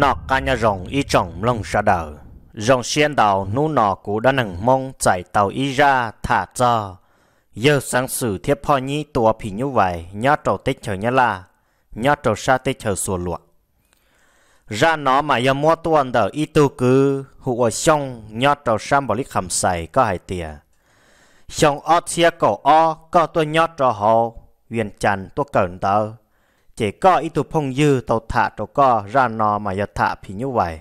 nọ ca nhà rồng y trọng lông xa đờ rồng xiên đào nú nọ cú đã nâng mông chạy tàu y ra thả cho giờ sáng sử thiếp phò nhi tua phì như vậy nhá trầu tết chờ nhá là nhá trầu xa tết chờ sùa lụa ra nó mà giờ mua tuần đờ y tu cứ hụ ở xong nhá trầu xa bỏ lít khẩm xài có hai tìa xong ớt xia cổ o có tôi nhá trầu hồ viên chăn tôi cẩn tờ chỉ có ít tụ phong dư tàu thả tàu có ra nò mà giờ thả phí như vậy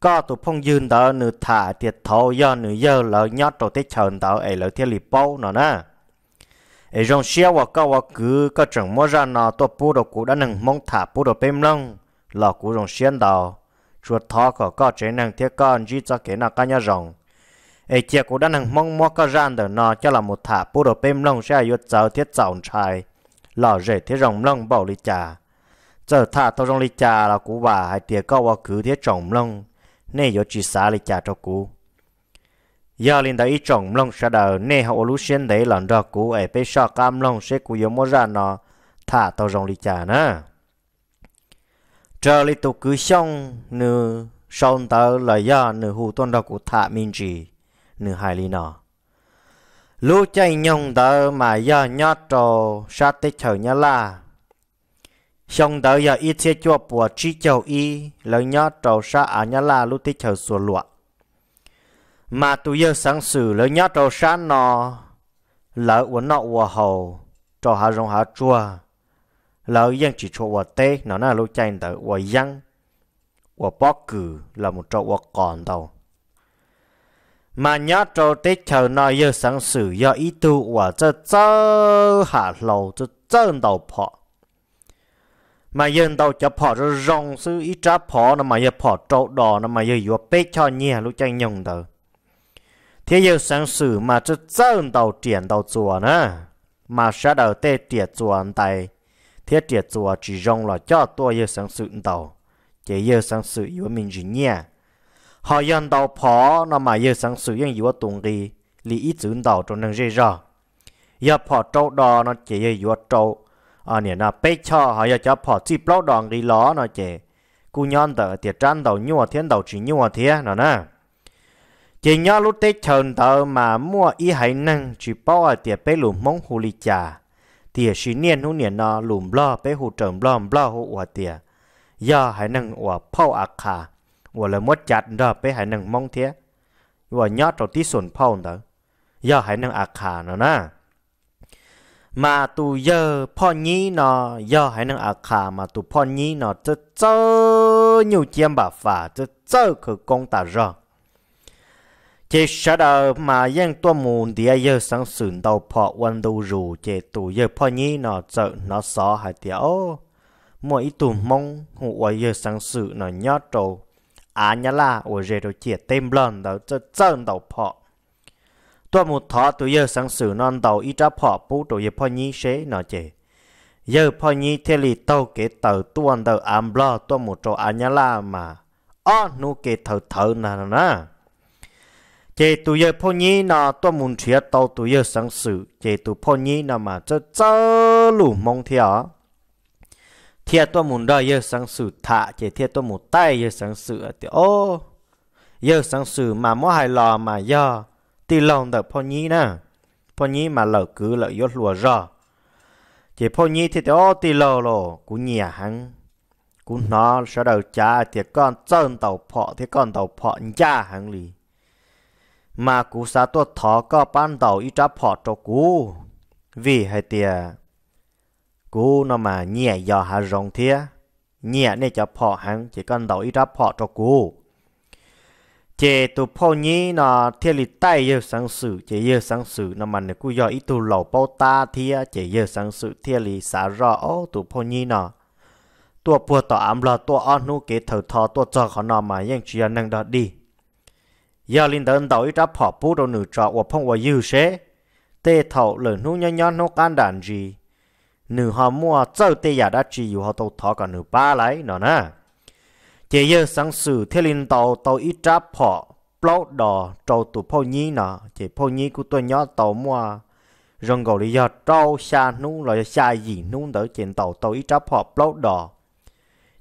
có tụ phong dư đó nữ thả tiệt thâu do nữ dơ lỡ nhót tàu tết chờ tàu ấy lỡ thiết lì bao nó nè ấy rong xeo và có và cứ có chẳng mua ra nò tàu bù đồ cũ đã nâng mong thả bù đồ bêm lông lỡ cũ rong xuyên tàu chuột thọ có có chế năng thiết con chỉ cho cái nào cá nhà rồng ấy chia cũ đã nâng mong mua có ra tàu cho là một thả bù đồ bêm lông sẽ yếu cháu thiết cháu trai lò rể thế rồng lông bảo lì trà giờ thả tao rong lì trà là cú bà hai tía câu vào cứ thế trồng lông nè yo chỉ xả lì trà cho cú giờ linh đã ý trồng lông sa đời nè hậu lú xuyên đấy lần đó cú ấy bây sao cam lông sẽ cú yo mua ra nó thả tao rong lì trà nè chờ lì tụ cứ xong nửa sau tao là do nửa hù tuần đó cú thả mình chỉ nửa hài lì nọ lũ chạy nhung đỡ mà giờ nhót trò sát tết chờ nhá là xong đỡ giờ ít xe chua bùa chi chầu y lời nhót trò sát à nhá là lũ tết chờ sủa lụa mà tụi giờ sáng sử lời nhót trò sát nó lỡ uốn nọ uốn hầu trò hà rong hà chua lỡ dân chỉ cho uốn tê nó là lũ chạy đỡ uốn dân của bó cử là một trò uốn còn đâu มันยอดจัวเด็กเนายสังสือยอีตูว่าจะเจ้าหาเราจะเจ้าดาพอมายืนดูจะพอจะรงซื้ออีจ้าพอนะมายืพอโจดอนะมายืออยู่เป๊ะชอเนี่ยลูกใจยงเดอเที่ยวสังสุอมาจะเจ้าดูเตียนดูจัวนะมาชาดูเตเตียจัวนไตเที่ยเตียจัวจีรงหร่อเจ้าตัวยืสังสือดูเจยืสังสุอยู่มินจีเนี่ย họ yên đầu phó nó mà giờ sáng sử dụng yếu tuồng đi lý ý dưỡng đầu cho nên dễ ra giờ phó trâu đó nó chỉ yếu trâu à nè nó bê cho họ giờ cho phó chỉ bao đòn đi ló nó chỉ cú nhon tờ tiệt trăn đầu nhua thiên đầu chỉ nhua thiên nó nè chỉ nhớ lúc tết trần tờ mà mua y hải năng chỉ bao à tiệt bé lùm mong hồ lì trà tiệt xí niên hú niên nó lùm lo bé hồ trầm lo lo hồ tiệt giờ hải năng ủa phao ác khả 我了莫夹着被还能蒙贴，我压着地损泡的，要还能阿卡呢呢。mà tụ giờ po nhí nó giờ hãy năng ạc khả mà tụ po nhí nó chớ chớ nhiều chiêm bà phà chớ chớ khử công ta rờ chế sợ đờ mà yên tua mùn thì ai sáng sườn đầu po quan rù chế tụ giờ po nhí nó chợ nó xó hãy tiếu mỗi tụ mong hụ ai sáng sự nó nhót trầu à nhá là ở rể đồ chia tem lần đầu cho chân đầu phọ tôi một thọ tôi giờ sáng sử non đầu ít ra phọ bố tôi giờ phọ nhí xế nó chè giờ phọ nhí thế lì tàu kế tàu tuần đầu ám lo tôi một chỗ à nhá là mà ó nu kế thầu thở nà nà chế tôi giờ phô nhí nó tôi muốn chia tàu tôi giờ sáng sử chế tôi phô nhí nó mà cho chân lù mong theo thiệt tôi muốn đòi giờ sáng sử thả chỉ thiệt tôi muốn tay giờ sáng sử thì ô giờ sáng sử mà mỗi hai lò mà giờ thì lòng được phong nhi nè phong nhi mà lỡ cứ lỡ yốt lùa rồi chỉ phong nhi thì thì ô thì lò lò cũng nhẹ hắn cũng nó sẽ đầu cha thì con chân tàu phọ thì con tàu phọ cha hắn lì mà cú sa tôi thọ có ban đầu ít trả phọ cho cú vì hay tiền cú nó mà nhẹ giờ hạ rồng thía nhẹ nên cho phò hắn chỉ cần đầu ít ra phò cho cú chế tụ phò nhí nó thiên lý tay yêu sáng sử chế yêu sáng sử nó mà nếu cú giờ ít tụ lẩu bao ta thía chế yêu sáng sử thiên lý xả rõ ô tụ phò nó tua bùa tỏ ám là tua ăn nu kế thở thò tua cho khó nó mà yên chỉ à năng đó đi giờ linh đơn đầu ít ra phò bút đầu nửa trọ và phong và dư xế tê thầu lửa nu nhon nhon nu can đàn gì nữ họ mua châu tây giả đã chỉ họ tàu thọ cả nữ ba lấy nó nè chỉ giờ sáng sử thiên linh tàu tàu ít tráp họ bao đỏ trâu tụ phô nhi nọ chỉ phô nhi của tôi nhớ tàu mua rừng gầu lý do trâu xa nú rồi xa gì nú đỡ trên tàu tàu ít tráp họ bao đỏ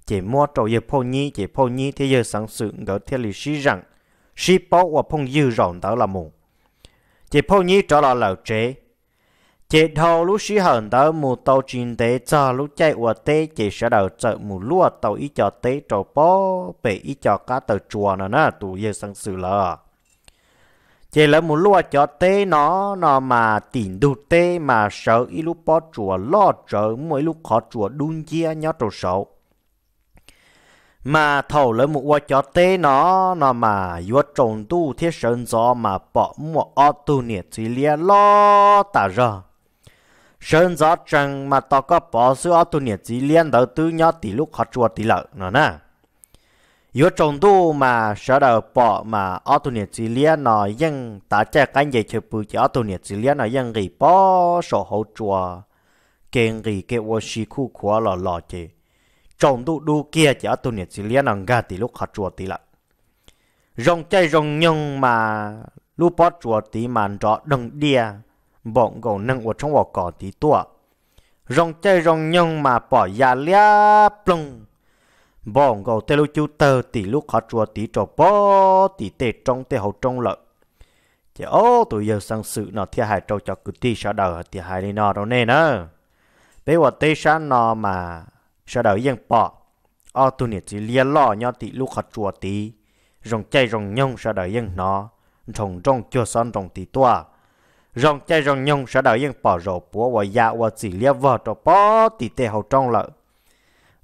chỉ mua trâu giờ phô nhi chỉ phô nhi thế giờ sáng sử gỡ thiên lý sĩ rằng sĩ bao và phong dư rộng đó là mù chỉ phô nhi trở lại lầu chế chế thâu lúc xí hận tới mù tàu chín tế cho lúc chạy ua tế chế sẽ đầu chợ mù lúa tàu ý cho tế trò bó bể ý cho cá tàu chùa nó nè tụ dê sang sự lờ chế lỡ mù lúa cho tế nó nó mà tỉnh đủ tế mà sợ ý lúc bó chùa lo chợ mỗi lúc khó chùa đun chia nhó trò sầu mà thầu lỡ mù ua cho tế nó nó mà yếu trồng tu thiết sơn gió mà bỏ mùa ô tu nhiệt chỉ lia lo tả rồi sơn gió trăng mà tao có bỏ sữa tu nhiệt chỉ liên đầu tư nhỏ tỷ lúc họ chùa tỷ lợ nữa nè yếu trồng tu mà sợ đầu bỏ mà ở tu nhiệt chỉ liên nó nhưng ta chạy cái gì chụp bự chỉ ở tu nhiệt chỉ liên nó nhưng gì bỏ sổ hậu chùa kèn gì cái vô xí khu khóa lò lò chứ trồng tu đu kia chỉ ở tu nhiệt chỉ liên nó gà tỷ lúc họ chùa tỷ lợ rồng chạy rồng nhung mà lúc bỏ chùa tỷ mà rõ đừng đia bọn gầu nâng ở trong vỏ cỏ tí tua rong chơi rong nhông mà bỏ ya dạ lia plung bọn gầu tê lô chú tờ tí lúc khó chùa tí trò bó tí tê trong tê hậu trong lợi chứ ô tụi giờ sang sự nó thiệt hại trâu cho cứ tí sao đời thiệt hại đi nó đâu nè nè bây giờ tê sao nó mà sao đời yên bỏ ô tụi nè chỉ lia lo nhau tí lúc khó chùa tí rong chơi rong nhông sao đời yên nó trong trong chưa son trong tí tua rong chai rong nhung sẽ đời yên bỏ rổ búa và dạ và chỉ lia vợ cho bó tì tê hậu trong lợi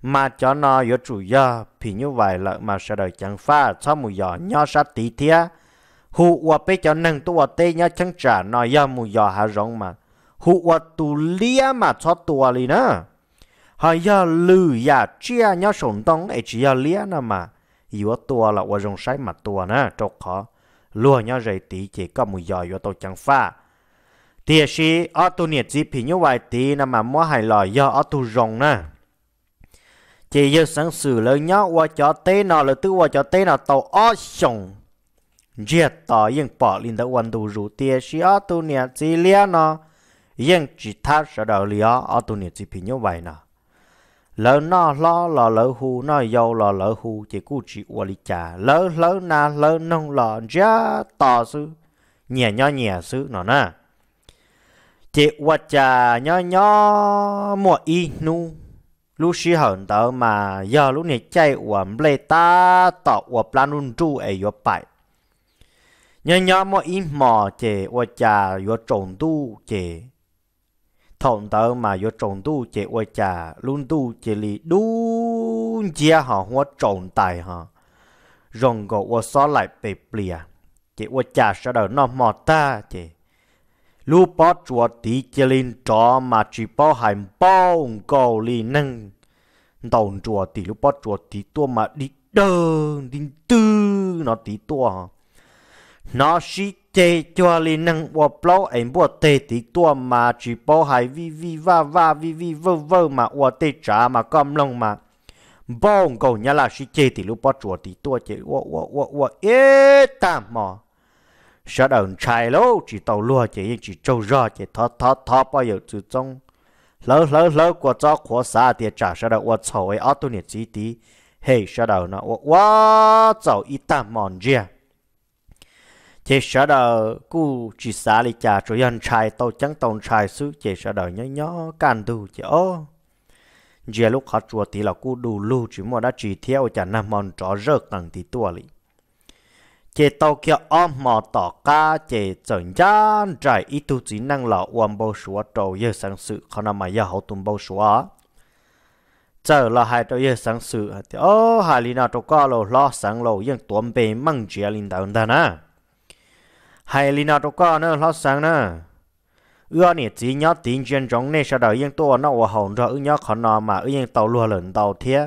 mà cho nó yếu chủ do thì như vậy lợi mà sẽ đợi chẳng pha cho mù giò nho sát tí thia hụ và bê cho nâng tu và tê nhá chẳng trả nó do mù giò hạ rong mà hụ và tu lia mà cho tu lì nữa họ do lừ ya dạ chia nhau sổn tông ấy chỉ do lia nữa mà yếu tua là và rong sái mà tua nữa trọc khó lùa nhau rầy tí chỉ có mù giò yếu tàu chẳng pha thì chỉ ở tu nhiệt gì phí như vậy thì nằm mà mua hải lò do ở tu rồng nè chỉ do sáng sử lỡ nhá qua cho tê nào lỡ tư qua cho tê nào tàu ở sông giết tỏ yên bỏ lên tới quan tu rủ thì chỉ ở tu nhiệt gì lia nọ yên chỉ thắt sợ đầu liền ở tu nhiệt gì phí như vậy nọ lỡ nó lo lỡ lỡ hù nó dâu lỡ lỡ hù chỉ cú chỉ qua lý chả lỡ lỡ na lỡ nông lỡ giết tỏ sư nhẹ nhõ nhẹ sư nó nè chị qua trà nhỏ nhỏ mua y nu lúc xí hận tớ mà giờ lúc này chạy qua lê ta tọ qua plan luôn tru ấy vô bài nhỏ nhỏ mua y mò chị qua trà vô trộn tu chị thọn tớ mà vô trộn tu chị qua trà luôn tu chị lì đu chia họ hoa trộn tài họ rồng gò qua xó lại bị bìa chị qua trà sao đời nó mò ta chị lu bó chùa tí chê linh trò mà chỉ bó hành bó ủng cầu lì nâng đồng chùa tí lu bó chùa tí tua mà đi đơ đi tư nó tí tua nó chỉ chê chùa lì nâng bó bó em bó tê tí tua mà chỉ bó hành vi vi va va vi vi vơ vơ mà bó tê trả mà com lông mà bó ủng cầu nhà là chỉ chê tí lu bó chùa tí tua chê ua ua ua ua ê tạm mò sợ đờn trai lô chỉ tàu lúa chỉ yên chỉ trâu rò chỉ thọ thọ thọ bao giờ từ trong lỡ lỡ lỡ của cho của xa thì trả sợ đờn của cháu ấy ở tu niệm chỉ tí hey sợ đờn nó quá cháu ít tạm mòn chia chỉ sợ đờn cú chỉ xa đi trả cho dân trai tàu chẳng tàu trai xứ chỉ sợ đờn nhỏ nhỏ can đủ chỉ ô giờ lúc họ chùa thì là cú đủ lưu chỉ mua đã chỉ theo chả nằm mòn trò rớt tầng thì tua lì chế tàu kia ôm mò tỏ ca chế chẩn gian trải ít tu chỉ năng là quan bao số trâu yêu sáng sự khó nằm mà yêu hậu tùng bao số chờ là hai trâu yêu sáng sự thì ô hai lì nào trâu ca lô lo sáng lô yên tuần bề măng chia linh đạo ta nè hai lì nào trâu ca nữa lo sáng nữa, ưa nè chỉ nhớ tiếng chuyện trong nè sao đó yên tua nó hòa hồng rồi ưa nhớ khó nằm mà ưa yên tàu lùa lần tàu thiệt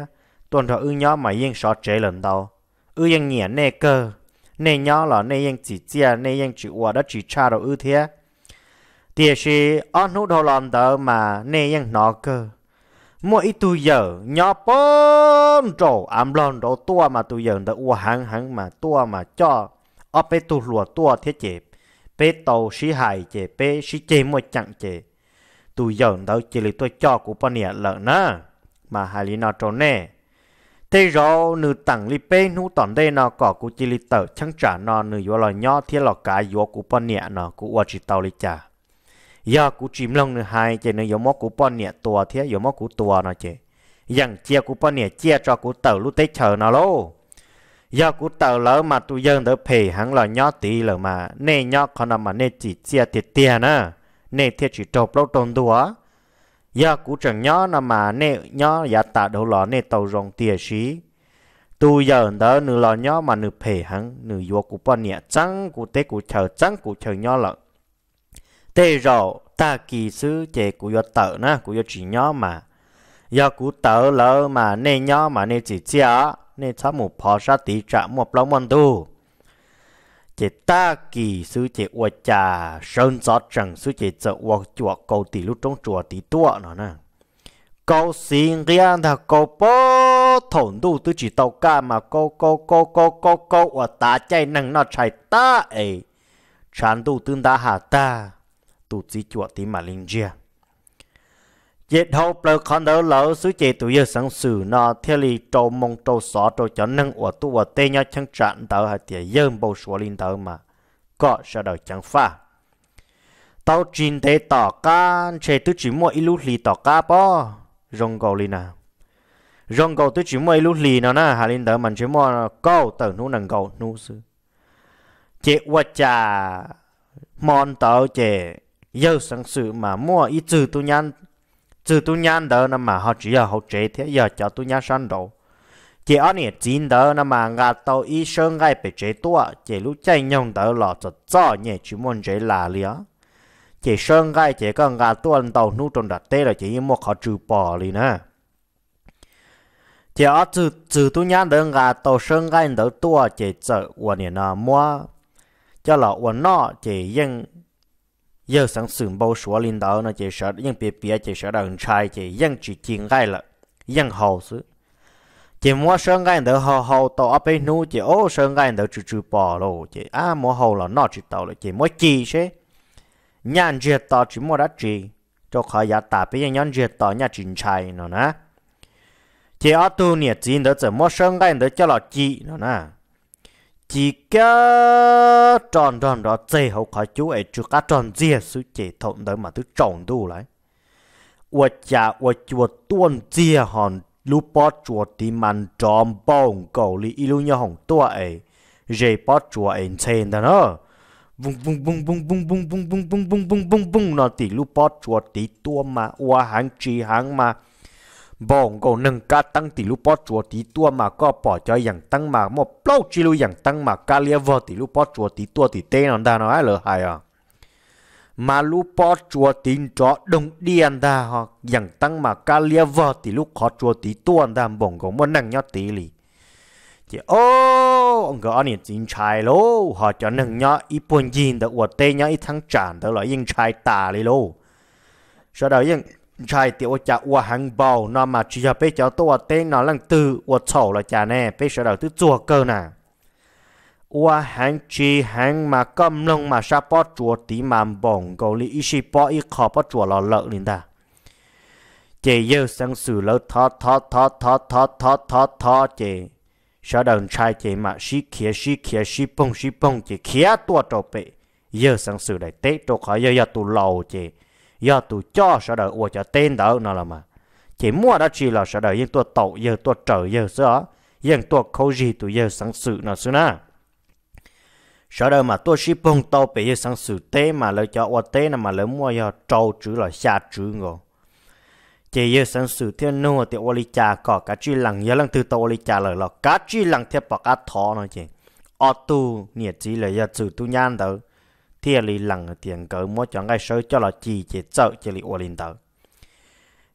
tuần rồi ưa nhớ mà yên sợ chế lần tàu ưa yên nhẹ nè cơ nay nhỏ là nay yên chỉ chia nay yên chỉ ua đó chỉ cha đầu ưu thế thì là ăn nút đầu đó mà nay yên nó cơ mỗi tuổi giờ nhỏ bốn trổ ám lon đồ tua mà tuổi giờ đó ua hàng hàng mà tua mà cho ở bên tuổi lùa tua thế chế bên tàu sĩ hải chế bên sĩ chế mua chẳng chế tuổi giờ đó chỉ là tôi cho của bọn nhẹ lợn nè, mà hai lý nó cho nè thế rõ nữ tặng li bê nu tòn đây nó có cụ chỉ li tờ chẳng trả nó nữ vô lò nhỏ thế lò cái vô cụ bò nhẹ nó cụ qua chỉ tàu li chả giờ cụ chìm lông nữ hai chỉ nữ vô móc cụ bò nhẹ tua thế vô móc cụ tua nó chỉ rằng chia cụ bò nhẹ chia cho cụ tờ lúc tết chờ nó lô giờ cụ tờ lỡ mà tu dân đỡ phê hắn lò nhỏ tí lỡ mà nè nhỏ còn mà nè chỉ chia thiệt tiền á nè thiệt chỉ trộp lâu trộn đùa giờ cú chẳng nhớ là mà nè nhớ giả tạ đầu lọ nè tàu rồng tiền xí tu giờ đó nửa lọ nhớ mà nửa phê hắn nửa vô cú bao nhẹ trắng cú tê cú chờ trắng cú chờ nhớ lợn tê rò ta kỳ sư chè cú do tự na cú do chỉ nhớ mà giờ cú tự lỡ mà nè nhớ mà nè chỉ chia nè sao một phò sa tí trả một lâu mòn tu chế ta kỳ sư chế ua trà sơn gió trần sư chế chợ ua chùa cầu tỷ lúc trong chùa tỷ tua nó nè cầu xin riêng thà cầu bó thổn đủ tư chỉ tàu ca mà câu câu câu câu câu câu ua ta chạy năng nó chạy ta ấy chán đủ tương ta hạ ta tụ chỉ chùa tỷ mà linh chia dễ thâu bờ con đầu lỡ suy chế tụ yêu sáng sử nó theo lì trâu mông trâu xó trâu cho nâng ổ tu ổ tê nhau chẳng trạng tàu hạt tìa dơm bầu số linh tàu mà có sao đầu chẳng phá tàu trình thế tỏ ca chế tứ chỉ mua ilu lì tỏ ca bó rong gầu linh nà rong gầu tứ chỉ mua ilu lì nó nà hà linh tàu mình chỉ mua câu tờ nu nâng gầu nu sư chế ua trà mòn tờ chế yêu sáng sử mà mua ít trừ tu nhăn từ tu nhàn đó nó mà họ chỉ là hỗ trợ thế giờ cho tu nhàn sang đồ chỉ ở nè chín đó nó mà ngà tàu y sơn ngay bị chế tua chỉ lúc chạy nhông đó là cho cho nhẹ chỉ muốn chế là liền chỉ sơn ngay chỉ có ngà tua tàu nút trong đặt tê là chỉ một họ trừ bỏ liền nè chỉ ở từ từ tu nhàn đó ngà tàu sơn ngay đó tua chỉ chợ quần nè mua cho là quần nọ chỉ nhưng giờ sáng sớm bầu số linh đạo nó chỉ sợ những bia bia chỉ sợ đàn trai chỉ những chỉ chuyện gai là những hậu sự chỉ mua sơn gai đỡ hậu hậu tàu áp bên nu chỉ ô sơn gai đỡ trừ trừ bỏ rồi chỉ à mua hậu là nó chỉ tàu là chỉ mua chi sẽ nhàn duyệt tàu chỉ mua đã chỉ cho khỏi giá tả bây nhàn duyệt tàu nhà chính trai nó nè chỉ ở tu nhiệt chỉ đỡ chỉ mua sơn gai đỡ cho là chi nó nè chỉ cả tròn tròn đó dễ hậu khỏi chú ấy chú cá tròn dễ sự chế thộn đấy mà thứ tròn đủ lại chả dây thì tròn cầu nhau ấy ấy đó lại 我家我我端这行路把做的蛮长棒狗里一路要红多哎，热把做哎钱的呢，嘣嘣嘣嘣嘣嘣嘣嘣嘣嘣嘣嘣嘣那的路把做的多嘛，我行几行嘛。bong go nâng ca tăng tỷ lúc chùa tí tua mà có bỏ cho yang tăng mà một lâu chỉ lu yang tăng mà ca lia vợ tỷ lúc chùa tí tua thì tên nó đa nó ai lỡ à mà lúc chùa tín chó đông đi ăn họ yang tăng mà ca lia vợ tỷ lúc chùa tí tua ăn ta bong go nâng nhót tí lì chị ô ông gõ này chính trai lô họ cho nâng nhó ít buồn gì đó tê nhó thằng chản đó là yên trai tà lì lô sau đó yên trai tiểu cha u ô hàng bầu nó mà chỉ cho bé cháu tôi tên nó lăng từ ô sổ là cha nè bé sợ đầu thứ chùa cơ nè u hàng chi hàng mà cầm lông mà sa bỏ chùa tí mà bỏng cầu lý ít xí bỏ khó bỏ chùa lò lợ lên ta chị yêu sang sử lỡ thọ thọ thọ thọ thọ thọ thọ thọ chị sợ đầu trai chị mà xí kia xí kia xí bông xí bông chị kia tua trâu bị yêu sang sử đại tế trâu khỏi yêu yêu tu lầu chị giờ tụ cho sợ đời ủa cho tên đó nó là mà chỉ mua đó chỉ là sợ đời nhưng tôi tàu giờ tôi trở giờ sữa nhưng tôi khâu gì tôi giờ sáng sự nó xưa na sợ đời mà tôi ship bông tàu bây giờ sáng sự tế mà lấy cho ủa tế mà lấy mua giờ trâu chữ là xa chữ ngô chỉ giờ sáng sự thiên nô thì ủa li cha có cá chi lằng giờ lằng từ tàu li cha lời là cá chi lằng theo bạc cá thọ nó chỉ ở tu nhiệt chỉ là giờ sự tu nhan đó thiên lý lặng tiền cỡ mua cho ngay sơ cho là chỉ chỉ trợ chỉ lý ua linh tờ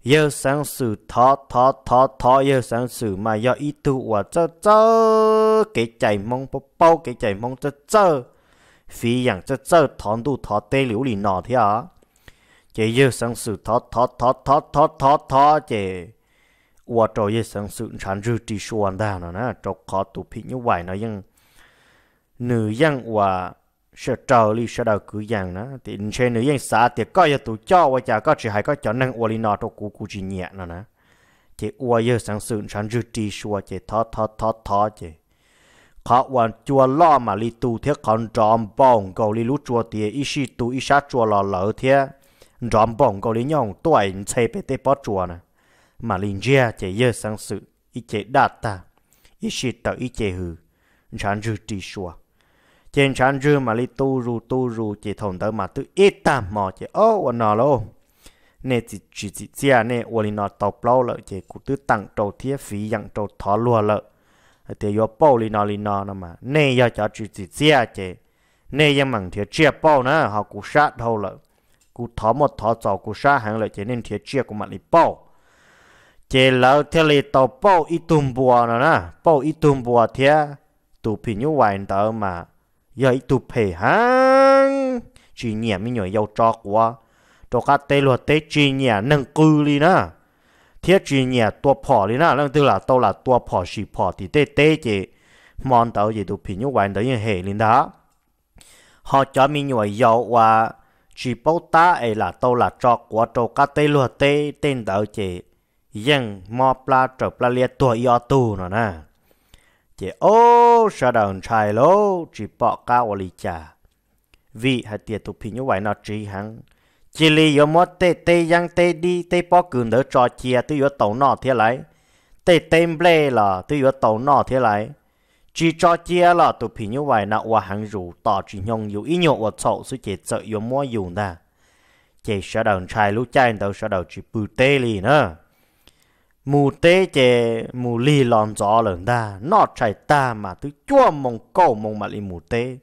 yêu sáng sự thọ thọ thọ thọ yêu sáng sự mà do ý tu ua chơ chơ cái chạy mong bao bao cái chạy mong chơ chơ phi rằng chơ chơ thọn tu thọ tê liễu lì nọ thế à chế yêu sáng sự thọ thọ thọ thọ thọ thọ thọ chỉ, ua trò yêu sáng sự sản dư trì xuân đà nó nè trò khó tu phí như vậy nó nhưng nữ dân ua ชืเจ้าลีเชื่เราคือยังนะแต่เชนเนยังสาแต่ก็ยังตัวเจ้าว่าจะก็จะหายก็จะนั่งอวลีนอตกูกูจีเนียนะนะเจ้าอวยอะสังสุบฉันจุดีชัวเจ้าทอท้อท้อท้อเจ้าขาวันจัวล่อมาลีตูเทียคอนจอมบองก็ลีรู้จัวเตียอิชิตูอิชาจัวหล่อเหลือเทียจอมบองก็ลีย่องตัวเองเชยไปเตปอจัวนะมาลีเจ้าเจ้าเยอะสังสุบอิเจ้าดาตาอิชิต่ออีเจ้าหือฉันจุดีชัว trên sàn rư mà li tu rù tu rù chỉ thồng tới mà tự ít ta mò chỉ ô và nọ lô nè chỉ chỉ chỉ chia à, nè và li nọ tàu lâu lợi chỉ cụ tư tặng trầu thiết phí dặn trầu thó lùa lợ, thì yo bao li nọ li nọ nè mà nè giờ cho chỉ chỉ chia à, chỉ nè giờ mảng thiết chia bao nữa họ cụ sát đâu lợ, cụ thó một thó trầu cụ sát hàng lợ, chỉ nên thiết chia của mặn li bao chỉ lỡ thiết li tàu bao ít tùm bùa nữa nè bao ít tùm bùa thiết tụ phi như vài tờ mà vậy tụ phê hang chỉ nhẹ mi nhờ giàu trọ quá trọ cá tê luật tê chỉ nhẹ nâng cư đi na thiết chỉ nhẹ tua phò đi na lần tư là tao là tua phò xì phò thì tê tê chị mòn tao gì tụ phê nhú hoàn tới như hệ lên đó họ cho mi nhờ giàu và chỉ bảo ta ấy là tao là trọ quá trọ cá tê luật tê tên tao chị dân mò pla trọ pla liệt tuổi yo tu nữa na chỉ ô sao đòn trai lô chỉ bỏ cao lì chà vì hạt tiền tụ phi như vậy nó chỉ hăng chỉ lì yo mót tê tê yang tê đi tê bỏ cường đỡ cho chia tư yo tàu nọ thế lại tê tê ble là tư yo tàu nọ thế lại chỉ cho chia là tụ phi như vậy nó qua hăng rủ tỏ chỉ nhông yêu ít nhộn và sậu sự chỉ sợ yo mua dùng ta chỉ sao đòn trai lú chay đâu sao đâu chỉ bự tê lì nữa mù tế chè mù lì lòn gió lợn ta nó chạy ta mà thứ chua mông cầu mông mà lì mù tế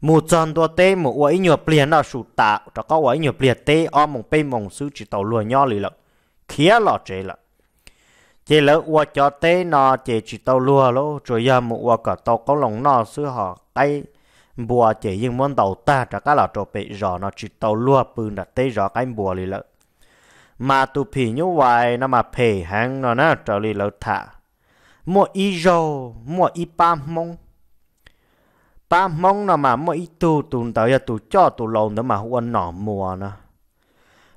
mù tròn tua tế mù uấy nhựa plei nó sụt tạ cho có uấy nhựa plei tế o mông pe mông sư chỉ tàu lùa nho lì lợn khía lọ chế lợn chế lỡ ua cho tế nó chế chỉ tàu lùa lô rồi giờ mù ua cả tàu có lòng nó sư họ tay bùa chế nhưng muốn tàu ta cho các lọ trộp bị rõ nó chỉ tàu lùa bưng đặt tế rõ cái bùa lì lợn mà tu phì như vậy nó mà phì hàng nó nó trở lại lâu thả mua y rô mua y ba mông ba mông nó mà mua y tu tu tới giờ tu cho tu lâu nữa mà huân nọ mua nó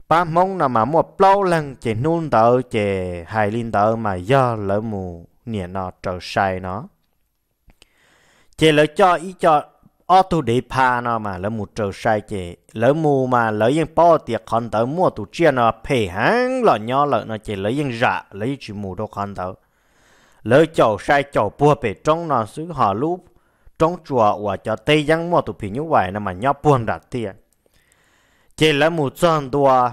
ba mông nó mà mua lâu lần chỉ nôn tới chỉ hài linh tới mà do lỡ mù nhẹ nó trở sai nó chỉ lỡ cho ý cho ở tu để pa nó mà lỡ một trời sai chè lỡ mù mà lỡ yên bao tiệc con tớ mua tụ chia nó phê háng lọ nho lỡ nó chè lỡ yên dạ lấy chỉ mù đâu con tớ lỡ chầu sai chầu bùa bể trong nó xứ họ lúc trong chùa và cho tây giang mua tụ phì như vậy nó mà nho buồn đặt tiền chè lỡ mù tròn đùa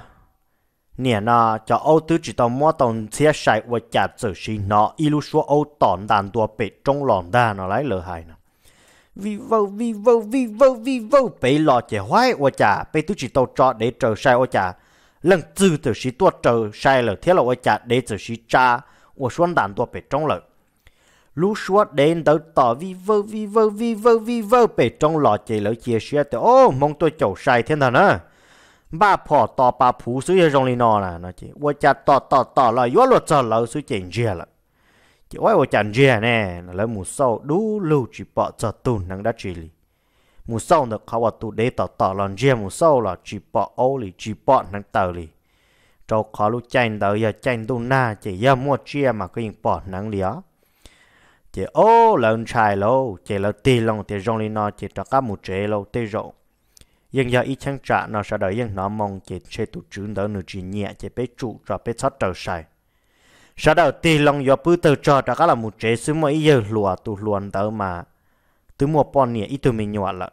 nè nó cho ô tứ chỉ tao mua tông xe sai và chả sử xí nó ilu số ô tòn đàn đùa bể trong lòng đà nó lấy lỡ hại nó vì vô vì vô vì vô vì vô bị lò chè hoái ô chả bị tu chỉ tàu trọ để chờ sai ô chả lần tư từ sĩ tua chờ sai lời thiết là ô chả để từ sĩ cha ô xuân đàn tua bị trong lời lú số đến đầu tỏ vì vô vì vô vì vô vì vô bể trong lò chè lỡ chia xe tới ô mong tôi chầu sai thiên thần á ba phò tỏ ba phú suy trong li nò là nó chỉ ô cha tỏ tỏ tỏ là yếu luật chờ lỡ suy chỉnh chia lại chỉ ôi ôi chẳng dìa nè là mù sâu đủ lưu chỉ bỏ cho tù năng đã chỉ lì mù sâu nó khá tù để tỏ tỏ lòn dìa mù sâu là chỉ bỏ ô lì chỉ bỏ nắng tờ lì trâu khó lúc chanh tờ giờ chanh tù na chỉ giờ mua chia mà cái bỏ nắng lì chỉ ô lợn xài lâu chỉ là tì lòng thì rong lì nó chỉ cho các mù chế lâu tê rộng nhưng giờ ít chẳng trả nó sẽ đợi nhưng nó mong chỉ sẽ tụ trứng đỡ nửa chỉ nhẹ chỉ bé trụ cho bé sót trở sài sau đầu tì long do bứ tờ cho đã là một chế xứ mà ý giờ lùa tụ luồn tớ mà tứ mua bọn nhỉ ít tụi mình nhỏ lận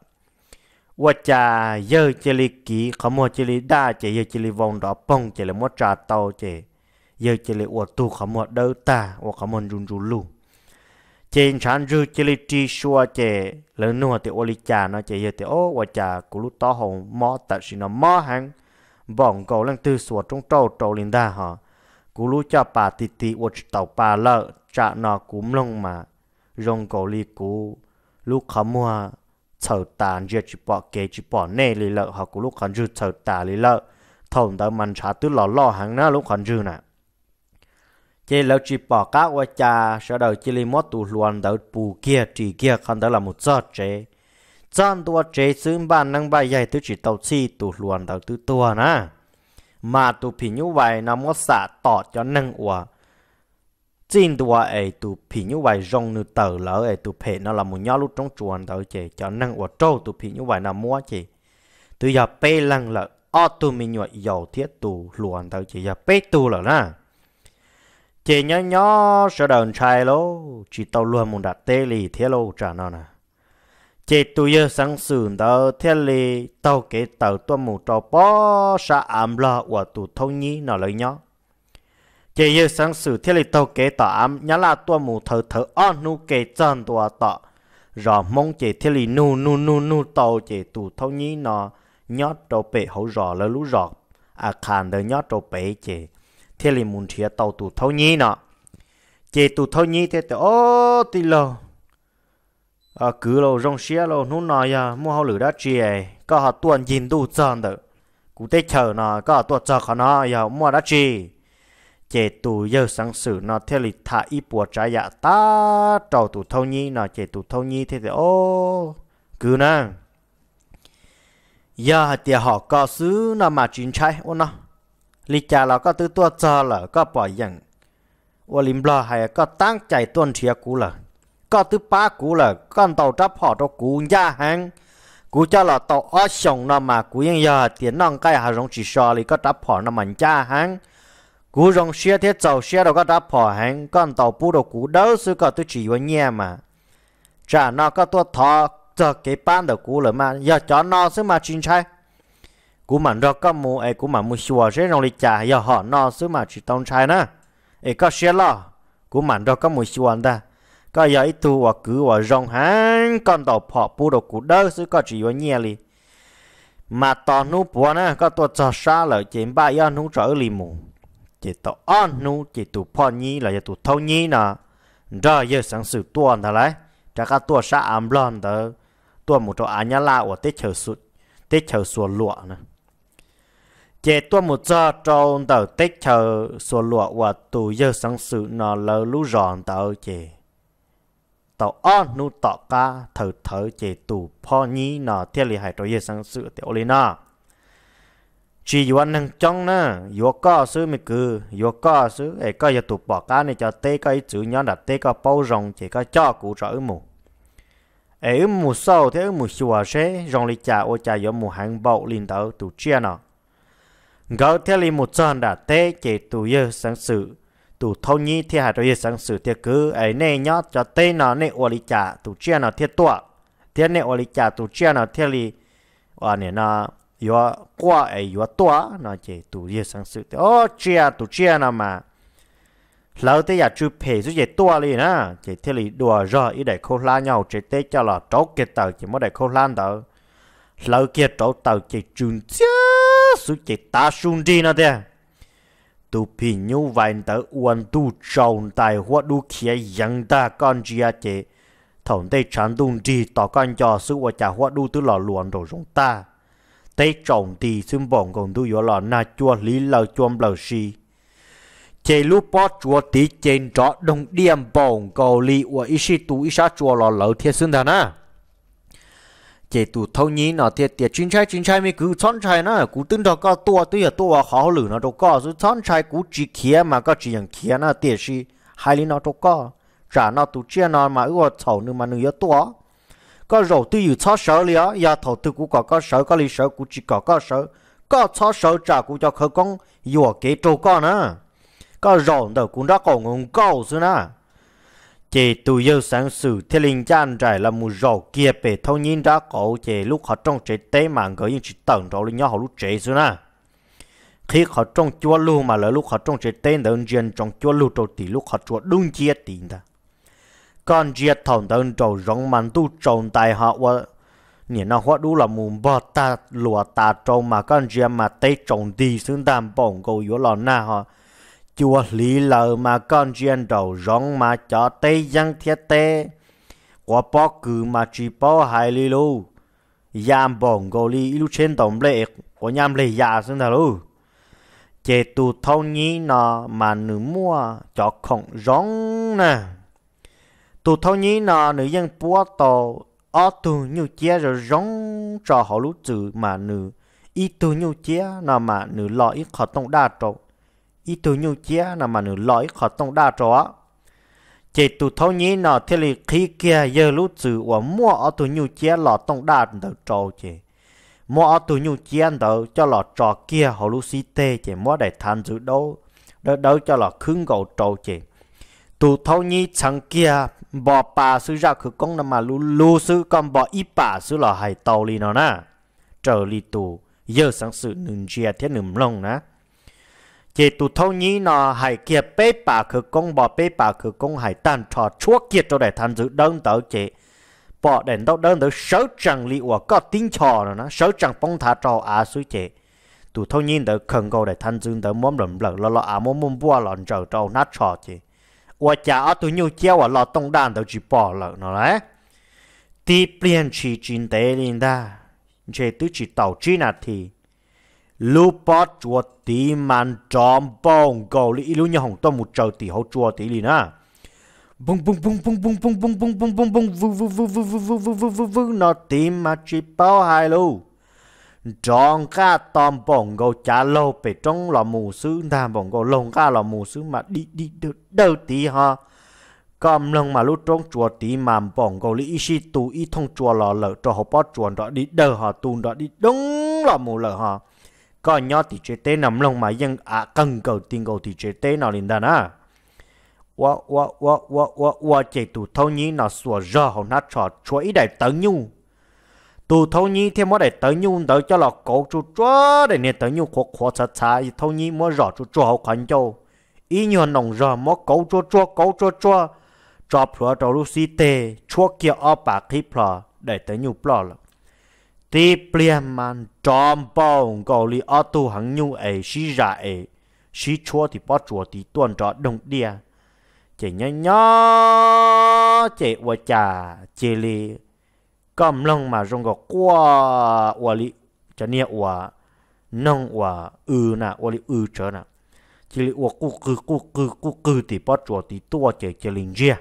và cha giờ chỉ lì kỹ khó mua chỉ lì đa chỉ giờ chỉ lì vòng đó bông chỉ lì mua trà tàu chỉ giờ chỉ lì uổng tu khó mua đỡ ta và khó mua run run lu trên sản dư chỉ lì tri xua chỉ lớn nua thì ô lì cha nó chỉ giờ thì ô và cha cú lúc to hồng mò tại xin nó mò hàng bọn cầu lăng tư suột trong trâu trâu linh đa hả กูรู้จะป่าติติวดเต่าป่าเลอะจะนอกุ้มลงมารงกอลีกู ลูกขมัวเฉาตาเจียจิปอเกจิปอเน่ลีเลอะหากูลูกขันจือเฉาตาลีเลอะทงแต่มันชาตื้อหล่อล่อหังหน้าลูกขันจือน่ะเจล้าจิปอก้าวจาเสด็จิลิมอตุลวนเดาปูเกียจีเกียขันเดิละมุจอดเจจานตัวเจซึ่งบ้านนั่งใบใหญ่ตื้จิตเตาซีตุลวนเดาตื้ตัวนะ mà tụ phí như vậy nó mất xả tỏ cho nâng ủa chính tụ ấy tụ phí như vậy rong nữ tờ lỡ ấy tụ nó là một nhỏ lúc trong chuồn tờ chị cho nâng ủa trâu tụ phí như vậy nó mua chị từ giờ bê lăng lợ ô tụ mình nhuận dầu thiết tụ luồn tờ chị giờ bê tụ lợ nà chị nhớ nhớ sợ đờn trai lô chỉ tao luôn muốn đặt tê lì thế lô trả nó nè chế tu giờ sáng sớm đó thiên lì tàu kế tàu tua mù trò bó sa ám lo và tụ thông nhi nó lấy nhó chị giờ sáng sớm thiên lì tàu kế tàu ám nhá là tua mù thở thở on nu kế chân tua tọ rõ mong chị thiên lì nu nu nu nu tàu chị tụ thông nhi nó nhó trò bể hậu rõ là lú rõ à khàn đời nhó trò bể chị thiên lì muốn chia tàu tụ thông nhi nó chị tụ thông nhi thế tàu ô tì lâu à cứ lo rong xía lo nú nọ ya mua hao lử đã chi, có họ tuần nhìn đủ chân đó cụ tết chờ nọ có họ tuần chờ khó nọ ya mua đã chi, chế tù giờ sang sử nọ theo lịch thả ít bùa trái ya dạ ta trầu tù thâu nhi nọ chế tù thâu nhi thế thì ô cứ nè ya thì họ có xứ nọ mà chính trái ô nọ lịch cha là có tư tuần chờ là có bỏ dặn ô lim lo có tăng chạy tuần chia cũ là có thứ ba cú là con tàu trắp họ cho cú nhà hàng cú cho là tàu ở sông nó mà cú yên giờ tiền nong cái hà rong chỉ so thì có trắp họ nó mình nhà hàng cú rong xe thế tàu xe đâu có trắp họ hàng con tàu bù đồ cú đâu sư có thứ chỉ vào nhà mà chả nó có tua thọ cho cái ban đầu cú là mà giờ cho nó sư mà chính trai cú mà nó có mua ấy cú mà mua xua sẽ rong lịch trả giờ họ nó sư mà chỉ tông trai nữa ấy có xe lo cú mà nó có mua xua anh có giấy tu và cứ và rong hắn con tàu họ bu đồ cụ đơ sư có chỉ với nhẹ li mà to nu bùa nè có tôi cho xa lỡ chỉ ba yêu nu trở li mù chỉ tò on nu chỉ tụ phò nhi là tụ thâu nhi nè rồi giờ sáng sự tuần thà lấy chắc các tua xa am lon tờ tua một chỗ anh nhá la và tết chờ sụt tết chờ sùa lụa nè chế tua một giờ trong tờ tết chờ sùa lụa và tụ giờ sáng sự nó lỡ lú ròn tờ chế tàu on nu tọ ca thở thở chế tù po nhí nọ thiên lý hải trôi sáng sự tiểu lý nọ chỉ yếu nâng trong nè yếu có sự mình cứ yếu có sự ấy có yếu tụ bỏ cá này cho tê có ít chữ nhon đặt tê có bao rong chỉ có cho cụ trở mù ấy mù sâu thế mù xua xe rồng lý chả ô chả yếu mù hàng bậu linh tàu tù chia nọ gấu thiên lý một chân đặt tê chế tù yếu sang sự tụ thâu nhi thì hà rồi sáng sử thì cứ ấy nè nhá cho tê nó nè ô lý trả tụ chia nó thiết tuột thiết nè ô lý trả tụ chia nó thiết lý và nè nó yo qua ấy yo tuột nó chỉ tụ lý sáng sử thì ô chia tụ chia nó mà lâu thế giờ chú phê chú chỉ tuột lý nè chỉ thiết lý đùa rồi ý để khô la nhau chỉ tê cho là trấu kia tờ chỉ mới để khô lan tờ lâu kia trấu tờ chỉ chun chia chú chỉ ta xuống đi nó thế tu pi nhu vài tớ uan tu tròn tài hoa đu kia yang ta con chia chế thổng tây chán tung đi tỏ con cho sự hoa chả hoa đu tứ lò luồn đồ chúng ta tây trồng thì xung bổng còn tu yếu lò na chua lý lờ chuông lờ si chế lúc bỏ chua tí trên rõ đông điềm bổng cầu li hoa ishi tu isha chua lò lỡ thiên xương thần á chế tụ thâu nhí nó thiệt thiệt chín chai chín chai mi cứ chọn chai nó cú tin đó có tua tuy là tua khó lử nó đâu có rồi chọn chai cú chỉ kia mà có chỉ nhận kia nó thiệt si hai lý nó đâu có trả nó tu chia nó mà ước thầu nữa mà nữa tua có rồi tuy dù chó sợ liền ya thầu tư cú có có sợ có lý sợ cú chỉ có có sợ có chó sợ trả cú cho khởi công vừa kế trâu con nữa có rồi đầu cũng đã còn ngon câu rồi nè chế tù yêu sáng sử thế linh anh trải là một rổ kia bể thâu nhìn đã có chế lúc họ trong chế tế mạng gửi những chị tận rồi lên nhau họ lúc chế xưa nà khi họ trong chua lu mà là lúc họ trong chế tế đơn giản trong chua lu rồi thì lúc họ chua đúng chia tiền ta còn chia thòng đơn trâu rong màn tu trồng tại họ và nhìn nó hóa đủ là một bò ta lùa ta trồng mà con chia mà tế trồng đi xứng đàm bổng cầu yếu lòn nà họ chùa lý lờ mà con duyên đầu rong mà cho tê giang thiết tê qua bó cử mà chỉ bó hai lý lô yam dạ bỏng gò lý ilu trên tổng lệ có nham lệ giả xin thà lù, chế tù thâu nhí nọ mà nữ mua cho khổng rong nè tù thâu nhí nọ nữ dân búa tổ ở tù nhiều chia rồi rong cho họ lũ chữ mà nữ ít tù nhiều chia nọ mà nữ lo ít khó tông đa trọng ít tu nhu chia là mà nửa lõi khó tông đa trò, chỉ tu thấu nhí nọ thế là khi kia giờ lúc chữ của mua ở tu nhu chia là tông đa đầu trâu chỉ mua ở tu nhu chia đầu cho lọ trò kia họ lúc si tê chỉ mua để than giữ đâu đỡ đâu cho lọ khứng gầu trò chỉ tu thấu nhí chẳng kia bỏ bà sư ra cứ công là mà lu lu sư còn bỏ ít bà sư là hay tàu li nọ nè trở li tu giờ sáng sự nương chia thế nương long nè chỉ tụ thâu nhí nó hãy kia bế bà cứ công bỏ bế bà cứ công hãy tàn trò chuốc kia cho để tham dự đơn tớ chị bỏ đến đâu đơn tớ sáu chẳng lý của có tiếng trò rồi nó sáu chẳng bông thả trò á suy chị tụ thâu nhí tớ khẩn cầu để tham dự tớ muốn lầm lầm lo lo á muốn muốn bua lòn trầu trầu nát trò chị và chả ở tụ nhiều chéo và lo tông đàn tớ chỉ bỏ lợn nó đấy tiếp liên chỉ chính tế linh ta chế tứ chỉ tàu chi nạt thì lúc bỏ chùa tí màn tròn bông cầu lý lúc nhà hồng tông một trầu tí hậu chùa tí lì nà bung bung bung bung bung bung bung bung bung bung bung vu vu vu vu vu vu vu vu vu vu nó tìm mà chỉ bao hai lu tròn ca tòm bổng gầu chả lâu về trong lò mù sứ ta bổng gầu lồng ca lò mù sứ mà đi đi đâu đâu tí ha cầm lông mà lúc trong chùa tí mà bổng gầu lý si tu y thông chùa lò lợ cho họ bỏ chùa đó đi đâu họ tu đó đi đúng lò mù lợ họ có nhỏ thì chế tế nằm lòng mà dân à cần cầu tiền cầu thì chế tế nào lên đàn à wa wa wa wa wa wa chế tụ thâu nhí nó sủa rơ hầu nát trò ý đại tớ nhu tụ thâu nhí thêm mỗi đại tớ nhu đỡ cho lọ cổ chú chúa để nè tớ nhu khó khó chá chá thâu nhí mỗi rõ chú chúa hầu khoản châu ý nhờ nồng rơ mỗi cổ chúa chúa cổ chúa chúa cho phở trò rú xí tê chúa kia ọ bạc khí phở để tớ nhu phở lọ tế plem man tròn bông cầu li ở tu hằng nhu ấy xí ra ấy xí chúa thì bỏ chúa thì tuần trọ đồng địa chỉ nhớ nhớ chỉ vợ cha chỉ li cầm lông mà rong gò qua vợ li cho nia vợ nong vợ ư na vợ li ư chớ na, chỉ li vợ cu cư cu cư cu thì bỏ chúa thì tua chỉ chỉ linh riêng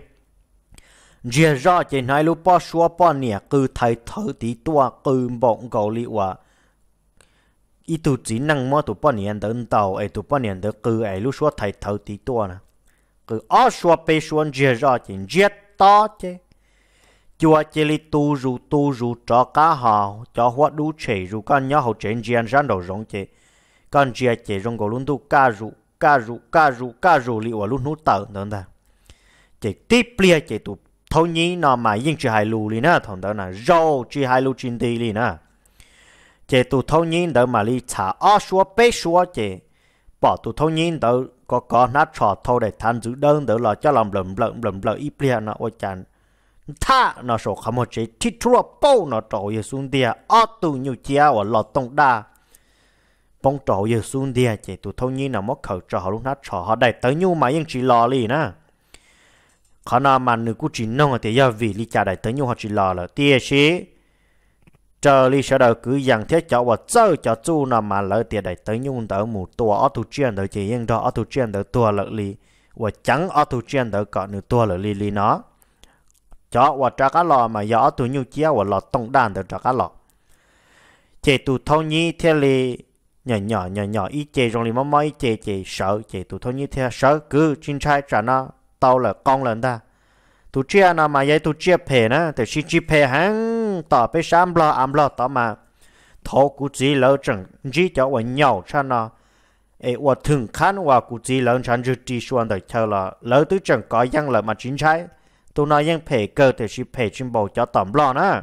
giờ ra chỉ nói lúc bao số bao nè cứ thấy thở tí tua cứ bọng gầu li wa ít tu chỉ năng mà tu bao nè đến tàu ấy tu bao nè đến cứ ấy lúc số thấy thở tí tua nè cứ ở số bê số giờ ra chỉ rìa to chứ chúa chỉ li tu rù tu rù cho cá hào cho hoa đu chỉ rù con nhớ hậu trên rìa ra đầu rong chứ con rìa chỉ rong gầu luôn tu cá rù cá rù cá rù cá rù li wa luôn hút tàu đến ta chỉ tiếp lia chỉ tu thâu nhí nó mà yên chỉ hai lù li nè thằng đó là rau chỉ hai lù chín đi li nè chế tụ thâu nhí đó mà li chả ó xua bê xua chế bỏ tụ thâu nhí đó có có nát trò thâu để than giữ đơn đó là cho làm lầm lầm lầm lầm ít bia nó ôi chán tha nó số không một chế thịt chua bao nó trộn yêu xuống địa à, ở tụ nhiều chia à, và lọt tông đa bông trộn yêu xuống địa à, chế tụ thâu nhí nó mất khẩu trò lúc nát trò họ đầy tới nhu mà yên chỉ lò li nè khả năng mà nữ cũng chỉ nông ở thế do vì lý cha đại tới nhau họ chỉ lo là tiền sĩ chờ lý sở đầu cứ dặn thế cháu và chơi cho chú nào mà lỡ tiền đại tới nhau đỡ một tua ở tu trên đỡ chỉ yên đó ở tu trên đỡ tua lợi lý và chẳng ở tu trên đỡ cọ nữ tua lợi lý lý nó cháu và trả cá lò mà do tu nhiều chia và lò tông đàn đỡ trả cá lò chỉ tu thâu nhi thế lý nhỏ nhỏ nhỏ nhỏ ít chế rồi lý mắm ít chế chế sợ chế tu thâu nhi thế sợ cứ chính trai trả nó tao là con lần ta tụi chia nào mà vậy tụi chia phe na, để chi chỉ phe hắn tao bé sam lo am lo tao mà thổ cụ chỉ lỡ chẳng chỉ cho quên nhau cho nó ấy và thường khán và cụ chỉ lỡ chẳng chỉ chỉ xuân đời chờ là lỡ tứ chẳng có dân lỡ mà chính trái tụi nó dân phe cơ để chỉ phe chim bầu cho tẩm lo nè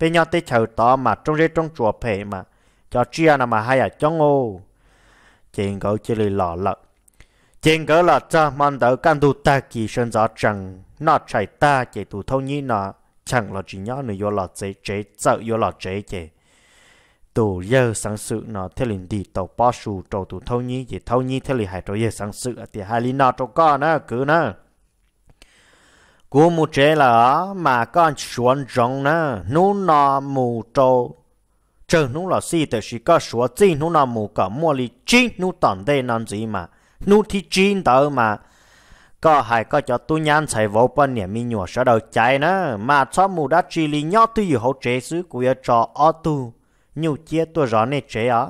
bây giờ tới chờ tao mà trong rễ trong chùa phe mà cho chia nào mà hay à cho ngô chuyện cậu chỉ lì lọ lợn chuyện cỡ là cha mang đỡ căn tu ta kỳ sơn gió chẳng nó chạy ta chỉ tu thâu nhi nó chẳng là chỉ nhớ nữa là chế chế sợ vô là chế chế tu giờ sáng sự nó thế liền đi tàu bao sù trâu tu thâu nhi chỉ thâu nhi thế liền hai trâu giờ sáng sự thì hai lý nó trâu con nữa cứ nữa cú mu chế là mà con xuống rong nữa nú nó mù trâu chờ nú là si thì chỉ có xuống chi nú nó mù cả mua lì chi nú tận đây làm gì mà nu thì chín tớ mà có hai có cho tu nhan chạy vô bên nhà mi nhua sợ đầu chạy nữa mà cho mù đã chỉ lý nhau tu yêu hậu chế sứ của cho ô tu nhiều chia tu rõ nè chế á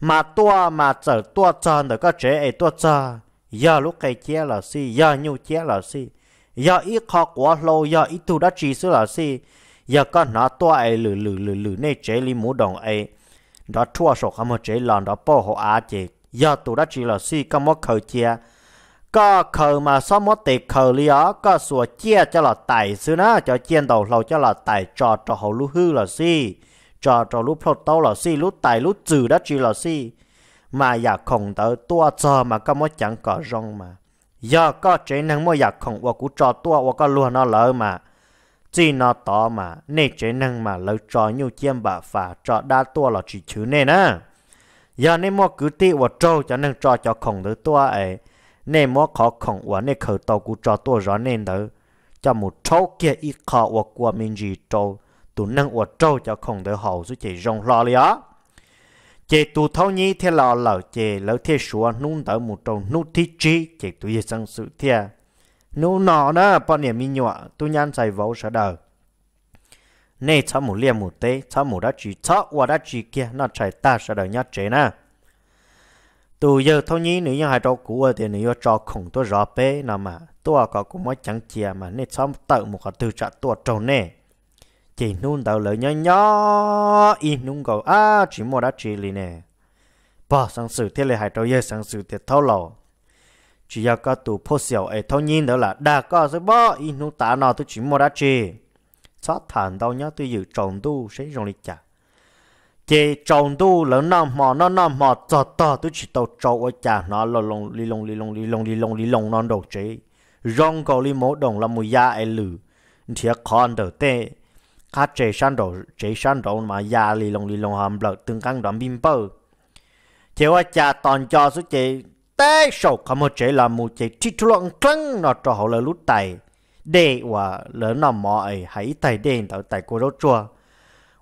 mà tua mà chở tua chân được có chế ấy tua chờ giờ lúc cái chia là si giờ nhiều chia là si giờ ít khó quá lâu giờ ít tu đã chỉ sứ là si giờ có nó tua ấy lử lử lử lử nè chế lý mù đồng ấy đó thua số không chế lần đó bỏ hộ á chế giờ tụ đã chỉ là si có mất khờ chia có khờ mà sao mất tệ khờ li á có sủa chia cho là tài xứ nó cho chiên đầu lầu cho là tài trò trò hậu lú hư là si trò trò lú phật tâu là si lú tài lú trừ đã chỉ là si mà ya không tới tua cho mà có mất chẳng có rong mà giờ có chế năng mà ya không và cú trò tua và có luôn nó lỡ mà chỉ nó to mà nên chế năng mà lỡ trò nhiều chiêm bà phà trò đa tua là chỉ chữ nên á giờ nên mua cứ ti và trâu cho nên cho cho khổng tử tua ấy nên mua khó khổng và nên khởi tàu cũng cho tua rõ nên tử cho một trâu kia ít khó và qua mình gì trâu tụ năng và trâu cho khổng tử hậu suy chỉ rong lo liền chỉ tụ thâu nhi thế lò lở chỉ lỡ thế xua nung tử một trâu nút thi trí chỉ tụ ye sang sự thiệt nung nọ đó bọn niệm mình nhọ tụ nhan say vấu sợ đời nè cháu mù liêm mù tế cháu mù đã chỉ cháu và đã chỉ kia nó chạy ta sẽ đời nhá chế nè tù giờ thôi nhí nữ nhân hai trâu cũ ở thì nữ nhân trò khủng tôi rõ bế nà mà tôi có cũng mới chẳng chìa mà nè cháu tự một cái tư trả tôi trâu nè chỉ nôn đầu lời nhỏ nhỏ y nôn cầu à chỉ mua đã chỉ lì nè bỏ sang sử thế là hai trâu giờ sang sử thế thâu lò. lầu chỉ 要 có tù phô xỉu ấy thôi nhìn đó là đã có rồi bỏ y nôn tả nò tôi chỉ mua đã chỉ xóa thản đâu nhá tôi dự trọng tu sẽ rong lịch chả chế trọng tu lớn nam mò nó nam mò cho to tôi chỉ tàu trâu ở chả nó lò lông li lông li lông li lông li lông li lông non đầu chế rong cầu li mỗ đồng là một gia ai lử thì con đầu tê khá chế san đầu chế san đầu mà gia li lông li lông hàm lợt tương căng đoạn bim bơ chế ở chả toàn cho số chế tế sầu không một chế là một chế chỉ trong căng nó cho họ là lút tài để và lớn nằm mọi hãy tài đền tạo tài của đốt chùa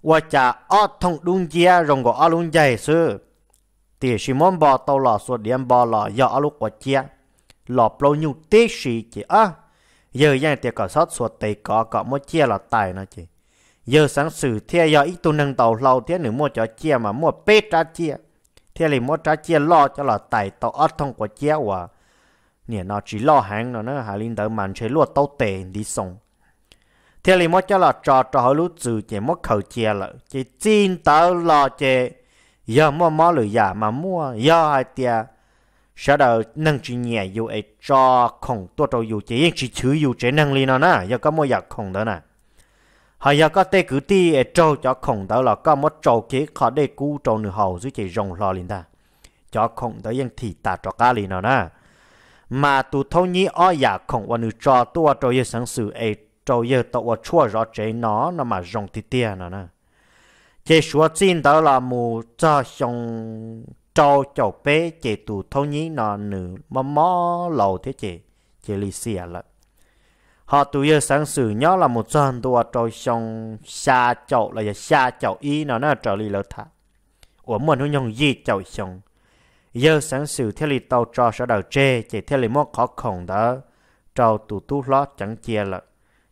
và cha ở thông đun gia rồng của ở luôn dày sư thì chỉ mong bò tàu lò số điểm bò lò do ở lúc của chia lò lâu nhung tế sĩ chỉ á giờ yang thì có sót số tây có có mỗi chia là tài nó chị giờ sáng sử theo do ít tu nâng tàu lâu thế nữa mua cho chia mà mua bê ra chia thế là mua ra chia lo cho là tài tàu ở thông của chia và nè nó chỉ lo hàng nó nó hai linh tử màn chế luộc tàu tệ đi xong theo lý mất cho là cho cho họ lú trừ chỉ mất khẩu chia là chỉ chín tàu lo chỉ giờ mua mua lửa giả mà mua giờ hai tia sau đó nâng chỉ nhẹ dù ấy cho không tôi đâu dù chỉ chỉ chữ dù chỉ nâng lên nó nè giờ có mua giặc không đó nè hay giờ có tê cứ ti ấy trâu cho không đó là có mất trâu kế khó để cú trâu nửa hầu dưới chỉ rồng lo lên ta cho không đó yên thì ta cho cá lên nó nè mà tu thâu nhĩ o giả không quan cho tua cho yêu sáng sự ấy e cho yêu tàu chua rõ chế nó nó mà rong ti tia nó nè chế xua chín đó là mù cho xong cho chậu bé chế tu thâu nhĩ nó nữ mà mò lầu thế chế chế lì xìa lận họ tu yêu sáng sử nhớ là một dân tua cho xong xa chậu là xa chậu y nó nè trở lì lợt thả ủa muốn nó nhông gì chậu xong giờ sáng sự theo lì tàu cho sở đầu chê chạy theo lì mốt khó khổng đó trâu tù tu lót chẳng chia lợ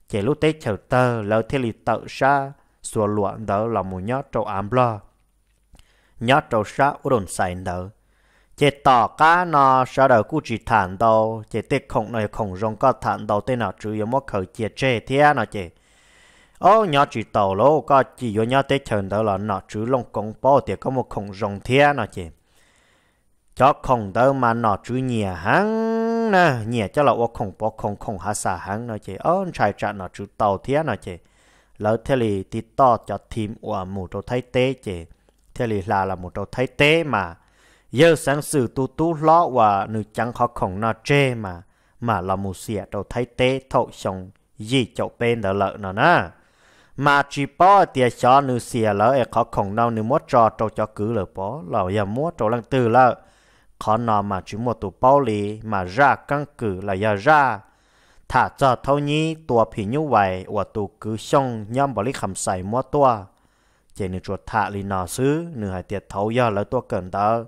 chạy lúc tết chờ tơ lỡ theo lì tàu xa xua luận đó là một nhót trâu ám lo nhót trâu xa u đồn xài đó chỉ tỏ cá nó sở đầu cú chỉ thản đầu chạy tết khổng này khổng rong có thản đầu tên nào chữ yếu mốt khởi chia chê thế nó chạy ô nhót chỉ tàu lô có chỉ yếu nhót tết chờ đó là nó chữ lông công bò thì có một khổng rong thế nó chạy cho không tớ mà nọ chú nhẹ hắn nè nhẹ cho là ô không bỏ không không hạ xả hắn nói chị ơn chạy trả nọ chú tàu thế nói chị lỡ thế lì tí to cho thím của một đồ thay tế chị thế lì là là một đồ thay tế mà giờ sáng sử tu tu lo và nữ chẳng khó không nọ chê mà mà là một xịa đồ thay tế thậu xong gì chậu bên đó lợ nó nè mà chỉ bỏ tiền cho nữ xìa lỡ e khó khổng đâu nữ mốt trò trâu cho cứ lỡ bỏ lỡ giờ e mốt trò lăng từ lỡ khó nọ mà chỉ một tụ bao lì mà ra căn cứ là giờ ra thả cho thâu nhi tua phi như vậy và tụ cứ xong nhâm bảo lý khẩm xài mua tua chỉ nữ chuột thả lì nọ xứ nữ hải tiệt thâu giờ lấy tua cần tớ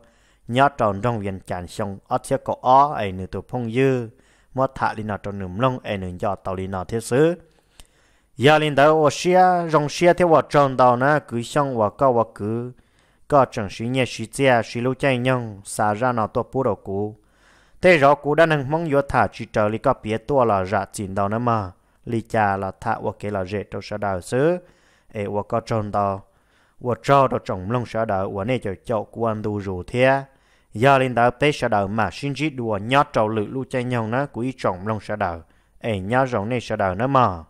nhớ tròn trong viên chản xong ở thiết có ó ấy nữ tụ phong dư mua thả lì nọ trong nửa lông ấy nữ giờ tàu lì nọ thiết xứ giờ lì đó ở xe rong xe theo vào tròn tàu nè cứ xong và câu và cứ có chẳng sĩ nhẹ sĩ chia sĩ lưu chạy nhông xả ra nó tôi bù đầu cú thế rõ cú đã nâng mong vô thả chỉ trở lý có bía tua là rạ chín đầu nữa mà lý cha là thả và kế là rễ trong sở đào xứ ế và có tròn tàu và cho đồ trồng lông sở đào và nè cho chậu của anh đu rủ thế giờ lên đào tế sở đào mà xin chỉ đùa nhót trầu lự lưu chạy nhông nó của ý trồng lông sở đào ế nhót rồng nè sở đào nữa mà